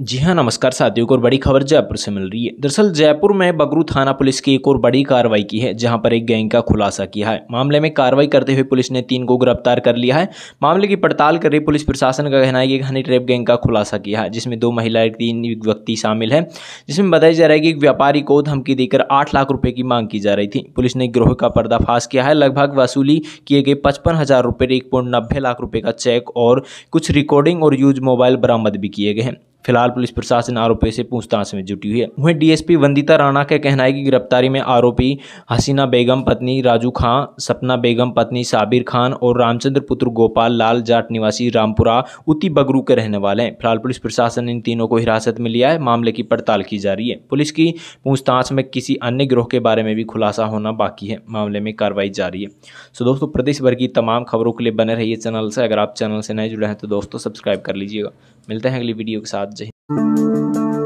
जी हाँ नमस्कार साथियों और बड़ी खबर जयपुर से मिल रही है दरअसल जयपुर में बगरू थाना पुलिस की एक और बड़ी कार्रवाई की है जहां पर एक गैंग का खुलासा किया है मामले में कार्रवाई करते हुए पुलिस ने तीन को गिरफ्तार कर लिया है मामले की पड़ताल कर रही पुलिस प्रशासन का कहना है कि हनी ट्रैप गैंग का खुलासा किया है जिसमें दो महिलाएं तीन व्यक्ति शामिल है जिसमें बताया जा रहा है कि एक व्यापारी को धमकी देकर आठ लाख रुपये की मांग की जा रही थी पुलिस ने गिरोह का पर्दाफाश किया है लगभग वसूली किए गए पचपन हज़ार रुपये एक पॉइंट नब्बे लाख रुपये का चेक और कुछ रिकॉर्डिंग और यूज मोबाइल बरामद भी किए गए हैं फिलहाल पुलिस प्रशासन आरोपी से पूछताछ में जुटी हुई है वहीं डीएसपी वंदिता राणा का कहना है कि गिरफ्तारी में आरोपी हसीना बेगम पत्नी राजू खां सपना बेगम पत्नी साबिर खान और रामचंद्र पुत्र गोपाल लाल जाट निवासी रामपुरा उत्ती बगरू के रहने वाले हैं फिलहाल पुलिस प्रशासन ने इन तीनों को हिरासत में लिया है मामले की पड़ताल की जा रही है पुलिस की पूछताछ में किसी अन्य ग्रोह के बारे में भी खुलासा होना बाकी है मामले में कार्रवाई जारी है सो दोस्तों प्रदेश भर की तमाम खबरों के लिए बने रहिए चैनल से अगर आप चैनल से नए जुड़े हैं तो दोस्तों सब्सक्राइब कर लीजिएगा मिलते हैं अगली वीडियो के साथ जय